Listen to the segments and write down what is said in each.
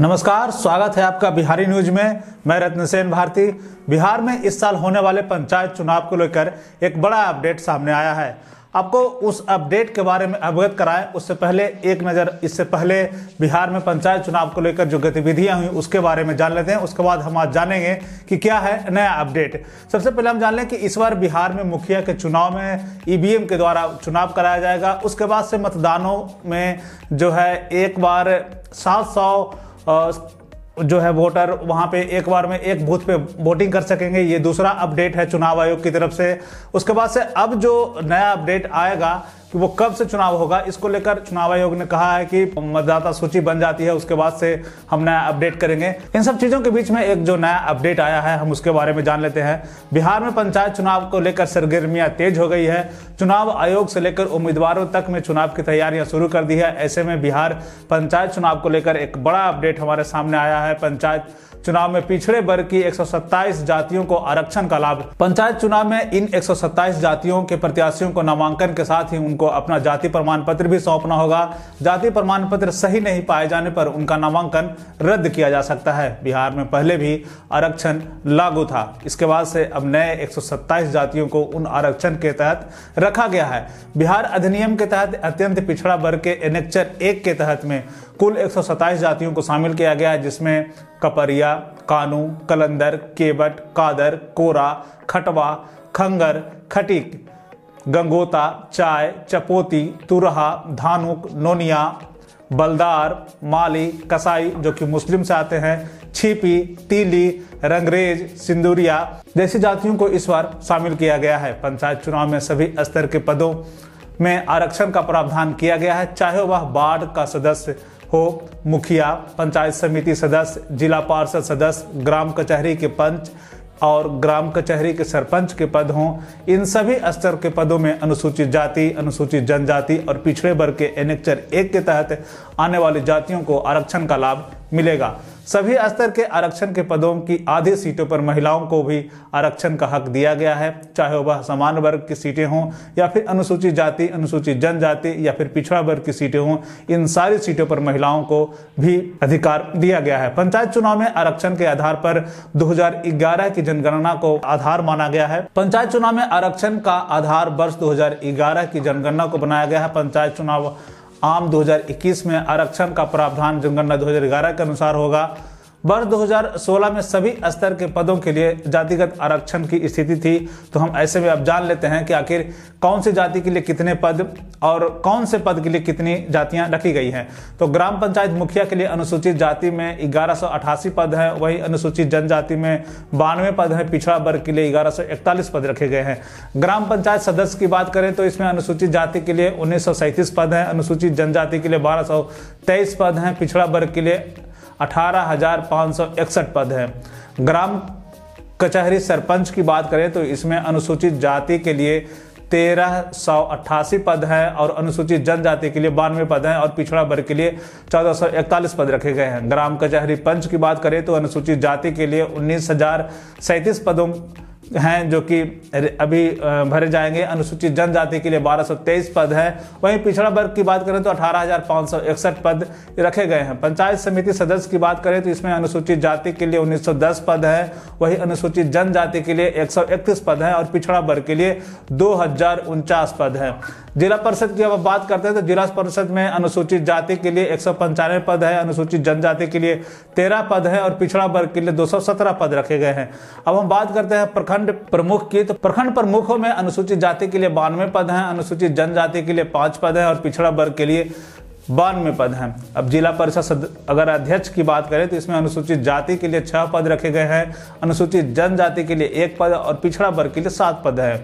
नमस्कार स्वागत है आपका बिहारी न्यूज में मैं रत्नसेन भारती बिहार में इस साल होने वाले पंचायत चुनाव को लेकर एक बड़ा अपडेट सामने आया है आपको उस अपडेट के बारे में अवगत कराएं उससे पहले एक नज़र इससे पहले बिहार में पंचायत चुनाव को लेकर जो गतिविधियां हुई उसके बारे में जान लेते हैं उसके बाद हम आज जानेंगे कि क्या है नया अपडेट सबसे पहले हम जान लें कि इस बार बिहार में मुखिया के चुनाव में ई e के द्वारा चुनाव कराया जाएगा उसके बाद से मतदानों में जो है एक बार सात सौ जो है वोटर वहाँ पे एक बार में एक बूथ पे वोटिंग कर सकेंगे ये दूसरा अपडेट है चुनाव आयोग की तरफ से उसके बाद से अब जो नया अपडेट आएगा कि वो कब से चुनाव होगा इसको लेकर चुनाव आयोग ने कहा है कि मतदाता सूची बन जाती है उसके बाद से हम नया अपडेट करेंगे इन सब चीज़ों के बीच में एक जो नया अपडेट आया है हम उसके बारे में जान लेते हैं बिहार में पंचायत चुनाव को लेकर सरगर्मियां तेज हो गई है चुनाव आयोग से लेकर उम्मीदवारों तक में चुनाव की तैयारियां शुरू कर दी है ऐसे में बिहार पंचायत चुनाव को लेकर एक बड़ा अपडेट हमारे सामने आया है पंचायत चुनाव में पिछड़े वर्ग की एक जातियों को आरक्षण का लाभ पंचायत चुनाव में इन एक जातियों के प्रत्याशियों को नामांकन के साथ ही उन उनको अपना जाति प्रमाण पत्र भी सौंपना होगा जाति प्रमाण पत्र सही नहीं पाए जाने पर उनका नामांकन रद्द किया जा सकता है बिहार में पहले भी आरक्षण लागू था इसके बाद से अब नए एक जातियों को उन आरक्षण के तहत रखा गया है बिहार अधिनियम के तहत अत्यंत पिछड़ा वर्ग के एनेक्चर एक के तहत में कुल एक जातियों को शामिल किया गया है जिसमें कपरिया कानू कलंदर केवट कादर कोरा खटवा खंगर खटीक गंगोता चाय चपोती तुरहा धानुक नोनिया बलदार माली कसाई जो कि मुस्लिम से आते हैं छिपी तीली रंगरेज सिंदूरिया जैसी जातियों को इस बार शामिल किया गया है पंचायत चुनाव में सभी स्तर के पदों में आरक्षण का प्रावधान किया गया है चाहे वह बार्ड का सदस्य हो मुखिया पंचायत समिति सदस्य जिला पार्षद सदस्य ग्राम कचहरी के पंच और ग्राम कचहरी के सरपंच के पद हों इन सभी स्तर के पदों में अनुसूचित जाति अनुसूचित जनजाति और पिछड़े वर्ग के एनेक्चर एक के तहत आने वाली जातियों को आरक्षण का लाभ मिलेगा सभी स्तर के आरक्षण के पदों की आधी सीटों पर महिलाओं को भी आरक्षण का हक दिया गया है चाहे वह समान वर्ग की सीटें हों या फिर अनुसूचित जाति अनुसूचित जनजाति या फिर पिछड़ा वर्ग की सीटें हों इन सारी सीटों पर महिलाओं को भी अधिकार दिया गया है पंचायत चुनाव में आरक्षण के आधार पर 2011 की जनगणना को आधार माना गया है पंचायत चुनाव में आरक्षण का आधार वर्ष 2011 की जनगणना को बनाया गया है पंचायत चुनाव आम 2021 में आरक्षण का प्रावधान जनगणना 2011 के अनुसार होगा वर्ष 2016 में सभी स्तर के पदों के लिए जातिगत आरक्षण की स्थिति थी तो हम ऐसे में अब जान लेते हैं कि आखिर कौन सी जाति के लिए कितने पद और कौन से पद के लिए कितनी जातियां रखी गई हैं तो ग्राम पंचायत मुखिया के लिए अनुसूचित जाति में ग्यारह पद हैं वहीं अनुसूचित जनजाति में बानवे पद हैं पिछड़ा वर्ग के लिए ग्यारह पद रखे गए हैं ग्राम पंचायत सदस्य की बात करें तो इसमें अनुसूचित जाति के लिए उन्नीस पद हैं अनुसूचित जनजाति के लिए बारह पद हैं पिछड़ा वर्ग के लिए अठारह पद हैं ग्राम कचहरी सरपंच की बात करें तो इसमें अनुसूचित जाति के लिए तेरह सौ अट्ठासी पद हैं और अनुसूचित जनजाति के लिए बानवे पद हैं और पिछड़ा वर्ग के लिए चौदह सौ इकतालीस पद रखे गए हैं ग्राम कचहरी पंच की बात करें तो अनुसूचित जाति के लिए उन्नीस हजार सैंतीस पदों हैं जो कि अभी भरे जाएंगे अनुसूचित जनजाति के लिए 1223 पद हैं वहीं पिछड़ा वर्ग की बात करें तो अठारह पद रखे गए हैं पंचायत समिति सदस्य की बात करें तो इसमें अनुसूचित जाति के लिए 1910 पद हैं वहीं अनुसूचित जनजाति के लिए 131 पद हैं और पिछड़ा वर्ग के लिए दो पद हैं जिला परिषद की अब बात करते हैं तो जिला परिषद में अनुसूचित जाति के लिए एक पद है अनुसूचित जनजाति के लिए तेरह पद है और पिछड़ा वर्ग के लिए दो पद रखे गए हैं अब हम बात करते हैं प्रखंड प्रखंड प्रमुख की तो प्रखंड प्रमुखों में अनुसूचित जाति के लिए बानवे पद हैं अनुसूचित जनजाति के लिए पांच पद हैं और पिछड़ा वर्ग के लिए बानवे पद हैं अब जिला परिषद अगर अध्यक्ष की बात करें तो इसमें अनुसूचित जाति के लिए छह पद रखे गए हैं अनुसूचित जनजाति के लिए एक पद और पिछड़ा वर्ग के लिए सात पद है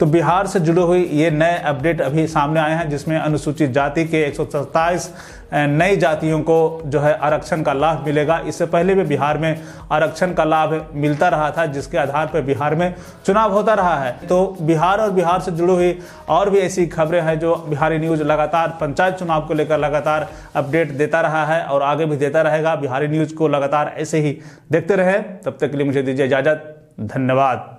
तो बिहार से जुड़े हुए ये नए अपडेट अभी सामने आए हैं जिसमें अनुसूचित जाति के एक नई जातियों को जो है आरक्षण का लाभ मिलेगा इससे पहले भी बिहार में आरक्षण का लाभ मिलता रहा था जिसके आधार पर बिहार में चुनाव होता रहा है तो बिहार और बिहार से जुड़ी हुई और भी ऐसी खबरें हैं जो बिहारी न्यूज़ लगातार पंचायत चुनाव को लेकर लगातार अपडेट देता रहा है और आगे भी देता रहेगा बिहारी न्यूज़ को लगातार ऐसे ही देखते रहे तब तक के लिए मुझे दीजिए इजाज़त धन्यवाद